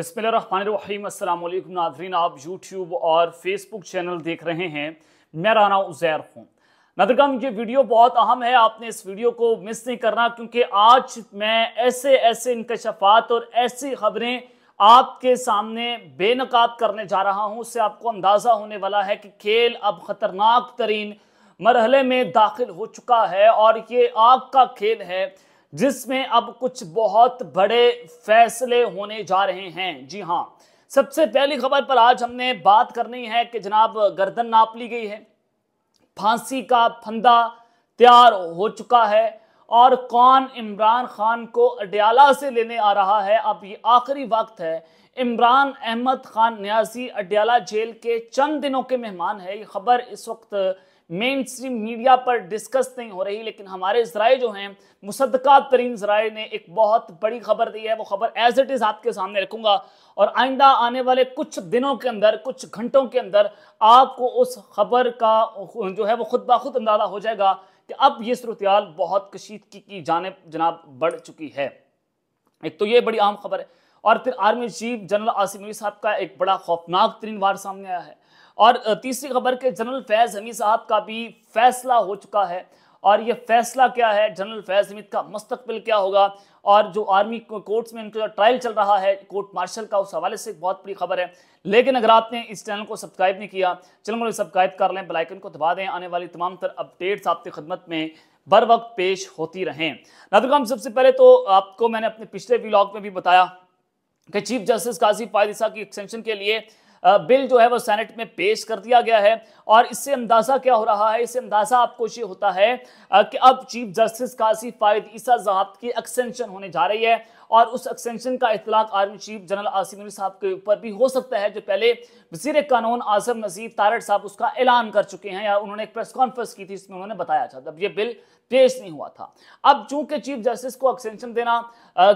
बसमिलकुम नाजरीन आप यूट्यूब और फेसबुक चैनल देख रहे हैं मैं राना उजैर हूँ नदरगम ये वीडियो बहुत अहम है आपने इस वीडियो को मिस नहीं करना क्योंकि आज मैं ऐसे ऐसे इनकशफात और ऐसी खबरें आपके सामने बेनकाब करने जा रहा हूँ उससे आपको अंदाज़ा होने वाला है कि खेल अब ख़तरनाक तरीन मरहले में दाखिल हो चुका है और ये आग का खेल है जिसमें अब कुछ बहुत बड़े फैसले होने जा रहे हैं जी हाँ सबसे पहली खबर पर आज हमने बात करनी है कि जनाब गर्दन नाप ली गई है फांसी का फंदा तैयार हो चुका है और कौन इमरान खान को अडयाला से लेने आ रहा है अब ये आखिरी वक्त है इमरान अहमद खान न्याजी अडयाला जेल के चंद दिनों के मेहमान है ये खबर इस वक्त मेन स्ट्रीम मीडिया पर डिस्कस नहीं हो रही लेकिन हमारे जराए जो हैं मुसदका तरीन जराए ने एक बहुत बड़ी खबर दी है वो खबर एज इट इज़ आपके सामने रखूंगा और आइंदा आने वाले कुछ दिनों के अंदर कुछ घंटों के अंदर आपको उस खबर का जो है वो खुद ब खुद अंदाज़ा हो जाएगा कि अब ये सूरतयाल बहुत कशीदगी की जानब जनाब बढ़ चुकी है एक तो ये बड़ी अहम खबर है और फिर army chief general Asim Ali साहब का एक बड़ा खौफनाक तरीन वार सामने आया है और तीसरी खबर के जनरल फैज़ हमीद साहब का भी फैसला हो चुका है और ये फैसला क्या है जनरल फैज़ हमीद का मुस्तबिल क्या होगा और जो आर्मी कोर्ट्स में इनका ट्रायल चल रहा है कोर्ट मार्शल का उस हवाले से बहुत बड़ी खबर है लेकिन अगर आपने इस चैनल को सब्सक्राइब नहीं किया चैनल को सब्सक्राइब कर लें बेलाइकन को दबा दें आने वाली तमाम तर अपडेट्स आपकी खदमत में बर वक्त पेश होती रहें नादुकाम सबसे पहले तो आपको मैंने अपने पिछले व्लॉग में भी बताया कि चीफ जस्टिस काजी फायद की एक्सटेंशन के लिए बिल जो है वो सेनेट में पेश कर दिया गया है और इससे अंदाज़ा क्या हो रहा है इससे अंदाज़ा आपको ये होता है कि अब चीफ जस्टिस कासी फायद ईसा जहाब की एक्सटेंशन होने जा रही है और उस एक्सटेंशन का इतलाक army chief general Asim Ali साहब के ऊपर भी हो सकता है जो पहले वजीर कानून आजम नजीब तारड़ साहब उसका ऐलान कर चुके हैं या उन्होंने एक प्रेस कॉन्फ्रेंस की थी इसमें उन्होंने बताया था जब ये बिल पेश नहीं हुआ था अब चूंकि चीफ जस्टिस को एक्सटेंशन देना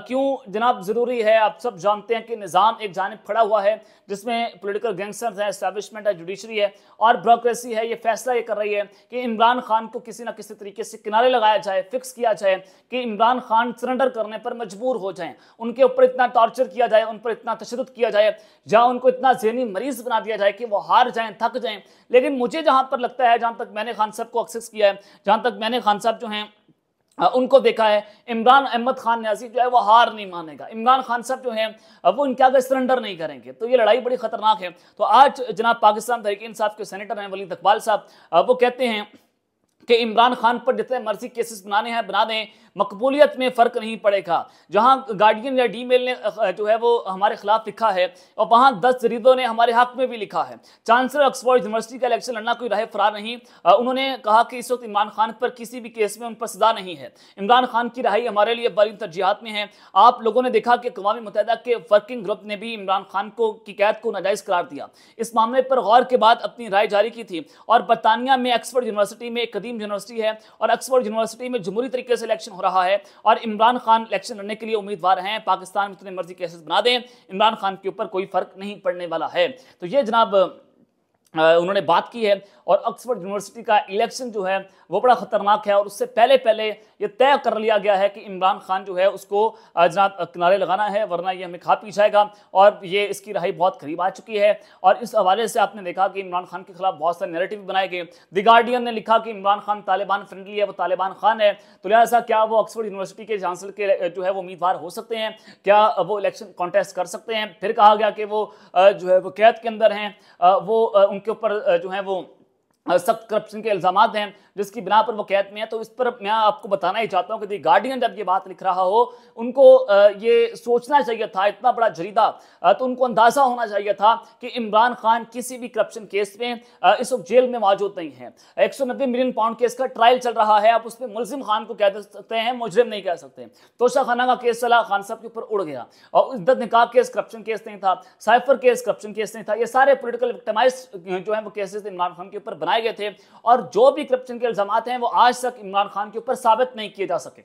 क्यों जनाब ज़रूरी है आप सब जानते हैं कि निज़ाम एक जानब खड़ा हुआ है जिसमें पोलिटिकल गैंगस्टर्स हैं स्टैब्लिशमेंट है जुडिशरी है और ब्रोक्रेसी है ये फैसला ये कर रही है कि इमरान खान को किसी ना किसी तरीके से किनारे लगाया जाए फिक्स किया जाए कि इमरान खान सरेंडर करने पर मजबूर हो जाए हैं उनके ऊपर इतना टॉर्चर किया जाए उन पर इतना तशद किया जाए जहाँ उनको इतना जहनी मरीज बना दिया जाए कि वो हार जाएँ थक जाएँ लेकिन मुझे जहाँ पर लगता है जहाँ तक मैंने खान साहब को एक्सेस किया है जहाँ तक मैंने खान साहब जो हैं उनको देखा है इमरान अहमद खान न्याजी जो है वो हार नहीं मानेगा इमरान खान साहब जो है वो इनके आगे सरेंडर नहीं करेंगे तो ये लड़ाई बड़ी खतरनाक है तो आज जनाब पाकिस्तान तहरीक इंसाफ के सेनेटर हैं वलीद इकबाल साहब वो कहते हैं कि इमरान खान पर जितने मर्जी केसेस बनाने हैं बना दें मकबूलियत में फ़र्क नहीं पड़ेगा जहां गार्डियन या डी मेल ने जो है वो हमारे खिलाफ लिखा है और वहां दस जरीदों ने हमारे हक हाँ में भी लिखा है चांसलर ऑक्सफोर्ड यूनिवर्सिटी का इलेक्शन लड़ना कोई राय फरार नहीं उन्होंने कहा कि इस वक्त इमरान खान पर किसी भी केस में उन पर सजा नहीं है इमरान खान की रहाई हमारे लिए बड़ी तरजीहत में है आप लोगों ने देखा कि अवी मुतहदा के वर्किंग ग्रुप ने भी इमरान खान को की कैद को नाजायज़ करार दिया इस मामले पर गौर के बाद अपनी राय जारी की थी और बरतानिया में ऑक्सफोर्ड यूनिवर्सिटी में एक कदीम ड्रीम यूनिवर्सिटी है और अक्सफोर्ड यूनिवर्सिटी में जमहूरी तरीके से इलेक्शन हो रहा है और इमरान खान इलेक्शन लड़ने के लिए उम्मीदवार हैं पाकिस्तान में जितने मर्जी केसेस बना दें इमरान खान के ऊपर कोई फर्क नहीं पड़ने वाला है तो ये जनाब उन्होंने बात की है और ऑक्सफोर्ड यूनिवर्सिटी का इलेक्शन जो है वो बड़ा खतरनाक है और उससे पहले पहले ये तय कर लिया गया है कि इमरान खान जो है उसको जना किनारे लगाना है वरना ये हमें खा पी जाएगा और ये इसकी रहाई बहुत करीब आ चुकी है और इस हवाले से आपने देखा कि इमरान खान के खिलाफ बहुत सारे नेरेटिव बनाए गए द गार्डियन ने लिखा कि इमरान खान तालिबान फ्रेंडली है वो तालिबान खान है तो लिहाजा क्या वो ऑक्सफोर्ड यूनिवर्सिटी के चांसलर के जो है वो उम्मीदवार हो सकते हैं क्या वो इलेक्शन कॉन्टेस्ट कर सकते हैं फिर कहा गया कि वो जो है वो कैद के अंदर हैं वो उनके ऊपर जो है वो सख्त करप्शन के इल्जाम हैं जिसकी बिना पर वो कैद में है तो इस पर मैं आपको बताना ही चाहता हूँ कि दी गार्डियन जब ये बात लिख रहा हो उनको ये सोचना चाहिए था इतना बड़ा जरीदा तो उनको अंदाज़ा होना चाहिए था कि इमरान खान किसी भी करप्शन केस में इस वक्त जेल में मौजूद नहीं है एक मिलियन पाउंड केस का ट्रायल चल रहा है आप उसमें मुलजिम खान को कह सकते हैं मुजरिम नहीं कह सकते तोशा खाना का केस चला खान साहब के ऊपर उड़ गया और इद्दत निकाब केस करप्शन केस नहीं था साइफर केस करप्शन केस नहीं था ये सारे पोलिटिकल विक्टमाइज जो है वो केसेस इमरान खान के ऊपर बनाए बनाए गए थे और जो भी करप्शन के इल्जाम हैं वो आज तक इमरान खान के ऊपर साबित नहीं किए जा सके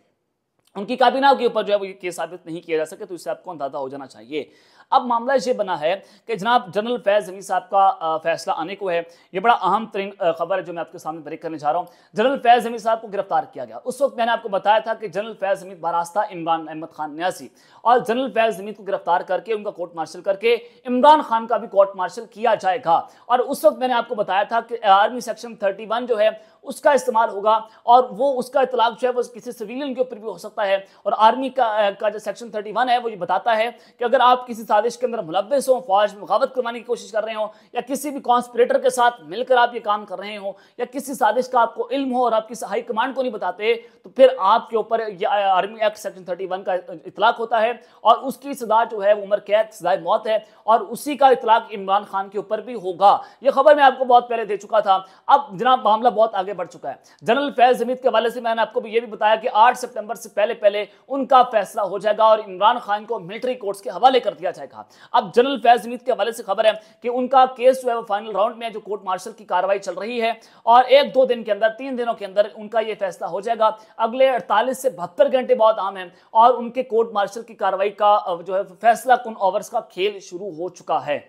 उनकी काबिना के ऊपर जो है वो ये केस साबित नहीं किया जा सके तो इससे आपको अंदाजा हो जाना चाहिए अब मामला ये बना है कि जनाब जनरल फैज जमी साहब का फैसला आने को है ये बड़ा अहम तरीन खबर है जो मैं आपके सामने ब्रेक करने जा रहा हूँ जनरल फैज जमी साहब को गिरफ्तार किया गया उस वक्त मैंने आपको बताया था कि जनरल फैज जमीद बारास्ता इमरान अहमद खान न्यासी और जनरल फैज जमीद को गिरफ्तार करके उनका कोर्ट मार्शल करके इमरान खान का भी कोर्ट मार्शल किया जाएगा और उस वक्त मैंने आपको बताया था कि आर्मी सेक्शन थर्टी जो है उसका इस्तेमाल होगा और वो उसका इतलाक जो है वो किसी सिविलियन के ऊपर भी हो सकता सकता है और आर्मी का का जो सेक्शन थर्टी वन है वो ये बताता है कि अगर आप किसी साजिश के अंदर मुलविस हों फौज मुखावत करवाने की कोशिश कर रहे हो या किसी भी कॉन्स्परेटर के साथ मिलकर आप ये काम कर रहे हो या किसी साजिश का आपको इल्म हो और आप किसी हाई कमांड को नहीं बताते तो फिर आपके ऊपर आर्मी एक्ट सेक्शन थर्टी का इतलाक होता है और उसकी सजा जो है वो उम्र कैद सजाए मौत है और उसी का इतलाक इमरान खान के ऊपर भी होगा यह खबर मैं आपको बहुत पहले दे चुका था अब जनाब मामला बहुत आगे बढ़ चुका है जनरल फैज जमीत के हवाले से मैंने आपको भी ये भी बताया कि आठ सितंबर से पहले पहले पहले उनका फैसला हो जाएगा और इमरान खान को मिलिट्री कोर्ट्स के हवाले कर दिया जाएगा अब जनरल फैज मीत के हवाले से खबर है कि उनका केस जो है वो फाइनल राउंड में जो कोर्ट मार्शल की कार्रवाई चल रही है और एक दो दिन के अंदर तीन दिनों के अंदर उनका यह फैसला हो जाएगा अगले अड़तालीस से बहत्तर घंटे बहुत आम है और उनके कोर्ट मार्शल की कार्रवाई का जो है फैसला कुन ओवर्स का खेल शुरू हो चुका है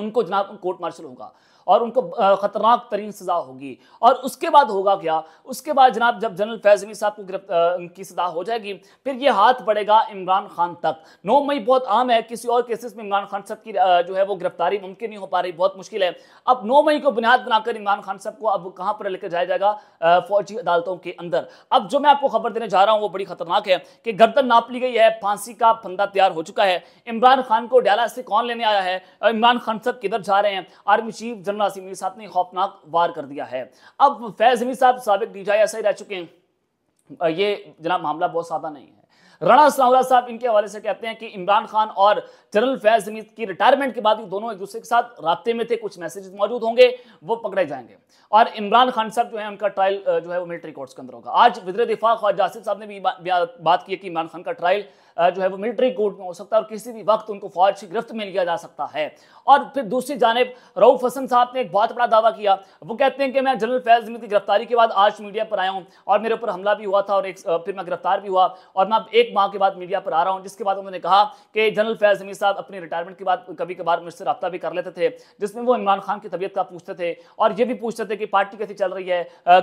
उनको जनाब कोर्ट मार्शल होगा और उनको ख़तरनाक तरीन सज़ा होगी और उसके बाद होगा क्या उसके बाद जनाब जब जनरल फैजमी साहब को गिरफ्तार की सज़ा हो जाएगी फिर ये हाथ पड़ेगा इमरान खान तक नौ मई बहुत आम है किसी और केसेस में इमरान खान साहब की जो है वो गिरफ्तारी मुमकिन नहीं हो पा रही बहुत मुश्किल है अब नौ मई को बुनियाद बनाकर इमरान खान साहब को अब कहाँ पर लेकर जाया जाएगा फौजी अदालतों के अंदर अब जो मैं आपको खबर देने जा रहा हूँ वो बड़ी खतरनाक है कि गर्दन नाप ली गई है फांसी का फंदा तैयार हो चुका है इमरान खान को डाला से कौन लेने आया है इमरान खान साहब किधर जा रहे हैं army chief general Asim Ali साहब ने खौफनाक वार कर दिया है अब फैज हमीद साहब सबक डी जी आई रह चुके हैं ये जनाब मामला बहुत सादा नहीं है राणा सावला साहब इनके हवाले से कहते हैं कि इमरान खान और जनरल फैज हमीद की रिटायरमेंट के बाद ये दोनों एक दूसरे के साथ रबते में थे कुछ मैसेजेस मौजूद होंगे वो पकड़े जाएंगे और इमरान खान साहब जो है उनका ट्रायल जो है वो मिलिट्री कोर्ट्स के अंदर होगा आज वजर दिफा ख्वाज आसिफ साहब ने भी बात की कि इमरान खान का ट्रायल जो है वो मिलिट्री कोर्ट में हो सकता है और किसी भी वक्त उनको फौज की गिरफ्त में लिया जा सकता है और फिर दूसरी जानब रऊफ हसन साहब ने एक बहुत बड़ा दावा किया वो कहते हैं कि मैं जनरल फैज हमीद की गिरफ्तारी के बाद आज मीडिया पर आया हूँ और मेरे ऊपर हमला भी हुआ था और एक फिर मैं गिरफ्तार भी हुआ और मैं अब एक माह के बाद मीडिया पर आ रहा हूं जिसके बाद उन्होंने कहा कि जनरल फैज हमीद साहब अपनी रिटायरमेंट के बाद कभी कभार मुझसे रब्ता भी कर लेते थे जिसमें वो इमरान खान की तबीयत का पूछते थे और ये भी पूछते थे कि पार्टी कैसी चल रही है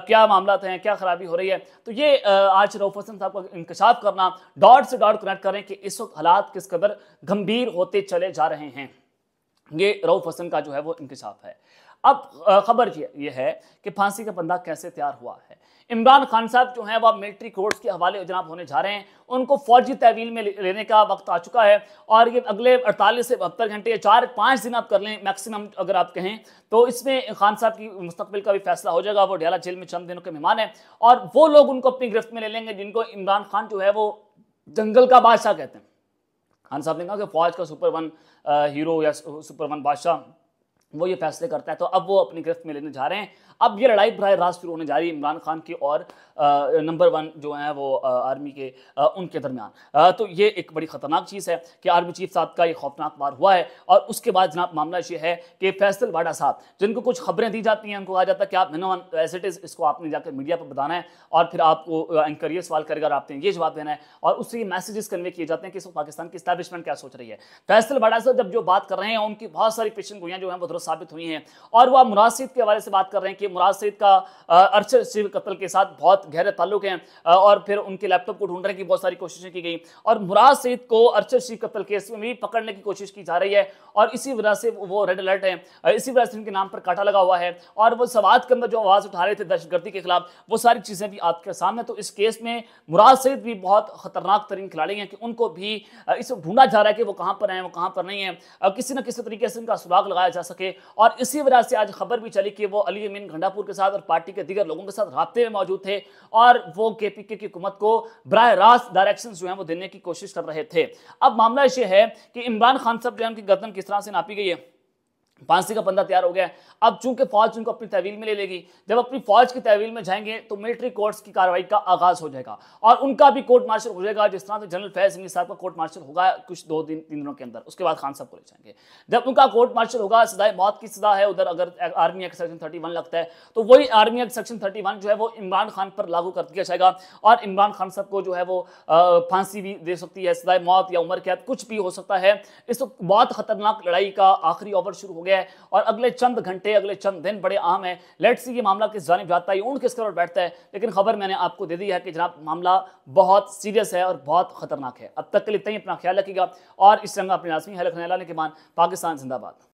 क्या मामला हैं क्या खराबी हो रही है तो ये आज रऊफ हसन साहब का इंकशाफ करना डॉट से डॉट कनेक्ट करें कि इस वक्त हालात किस कदर गंभीर होते चले जा रहे हैं ये रऊफ हसन का जो है वो इंकशाफ है अब खबर यह है कि फांसी का पंदा कैसे तैयार हुआ है इमरान खान साहब जो हैं वह मिलिट्री कोर्ट्स के हवाले जनाब होने जा रहे हैं उनको फौजी तहवील में लेने का वक्त आ चुका है और ये अगले अड़तालीस से बहत्तर घंटे या चार पाँच दिन आप कर लें मैक्सिमम अगर आप कहें तो इसमें खान साहब की मुस्तबिल का भी फैसला हो जाएगा वो डियाला जेल में चंद दिनों के मेहमान हैं और वो लोग उनको अपनी गिरफ्त में ले लेंगे जिनको इमरान खान जो है वो जंगल का बादशाह कहते हैं खान साहब ने कहा कि फौज का सुपर वन हीरो या सुपर वन बादशाह वो ये फैसले करता है तो अब वो अपनी गिरफ्त में लेने जा रहे हैं अब ये लड़ाई बरह रास्त शुरू होने जा रही है इमरान खान की और नंबर वन जो है वो आर्मी के उनके दरमियान तो ये एक बड़ी ख़तरनाक चीज़ है कि आर्मी चीफ साहब का ये खौफनाक वार हुआ है और उसके बाद जनाब मामला ये है कि फैसल वाडा साहब जिनको कुछ खबरें दी जाती हैं उनको कहा जाता है कि आप मिनोन एज इज़ इसको आपने जाकर मीडिया पर बताना है और फिर आपको एंकर ये सवाल करेगा और आपने ये जवाब देना है और उससे ये मैसेजेस कन्वे किए जाते हैं कि इस पाकिस्तान की स्टैब्लिशमेंट क्या सोच रही है फैसल वाडा साहब जब जो बात कर रहे हैं उनकी बहुत सारी पेशन गोइयाँ जो हैं वो दुरुस्त साबित हुई हैं और वह मुनासिब के हवाले से बात कर रहे हैं कि देखिए मुराद सईद का अरशद शिव कत्ल के साथ बहुत गहरे ताल्लुक हैं और फिर उनके लैपटॉप को ढूंढने की बहुत सारी कोशिशें की गई और मुराद सईद को अरशद शिव कत्ल केस में भी पकड़ने की कोशिश की जा रही है और इसी वजह से वो रेड अलर्ट है इसी वजह से उनके नाम पर काटा लगा हुआ है और वो सवाद के अंदर जो आवाज़ उठा रहे थे दहशतगर्दी के खिलाफ वो सारी चीज़ें भी आपके सामने तो इस केस में मुराद सईद भी बहुत खतरनाक तरीन खिलाड़ी हैं कि उनको भी इसे ढूंढा जा रहा है कि वो कहाँ पर हैं वो कहाँ पर नहीं है किसी न किसी तरीके से उनका सुराग लगाया जा सके और इसी वजह से आज खबर भी चली कि वो अली अमीन झंडापुर के साथ और पार्टी के दिगर लोगों के साथ रबते में मौजूद थे और वो के पी के की हुकूमत को बरह रास्त डायरेक्शन जो है वो देने की कोशिश कर रहे थे अब मामला ये है कि इमरान खान साहब जो है उनकी गर्दन किस तरह से नापी गई है फांसी का बंदा तैयार हो गया अब चूंकि फौज उनको अपनी तहवील में ले लेगी जब अपनी फौज की तहवील में जाएंगे तो मिलिट्री कोर्ट्स की कार्रवाई का आगाज हो जाएगा और उनका भी कोर्ट मार्शल हो जाएगा जिस तरह से जनरल फैज सिंह साहब का कोर्ट मार्शल होगा कुछ दो दिन तीन दिनों के अंदर उसके बाद खान साहब को ले जाएंगे जब उनका कोर्ट मार्शल होगा सदाए मौत की सदा है उधर अगर आर्मी एक्ट सेक्शन थर्टी लगता है तो वही आर्मी एक्ट सेक्शन थर्टी जो है वो इमरान खान पर लागू कर दिया जाएगा और इमरान खान साहब को जो है वो फांसी भी दे सकती है सदाए मौत या उम्र कैद कुछ भी हो सकता है इस वक्त बहुत खतरनाक लड़ाई का आखिरी ओवर शुरू हो गया है और अगले चंद घंटे अगले चंद दिन बड़े आम है लेट सी ये मामला किस जानब जाता है ऊँट किस तरफ बैठता है लेकिन खबर मैंने आपको दे दी है कि जनाब मामला बहुत सीरियस है और बहुत खतरनाक है अब तक के लिए इतना ही अपना ख्याल रखिएगा और इस रंग अपने लाजमी है रखने के मान पाकिस्तान जिंदाबाद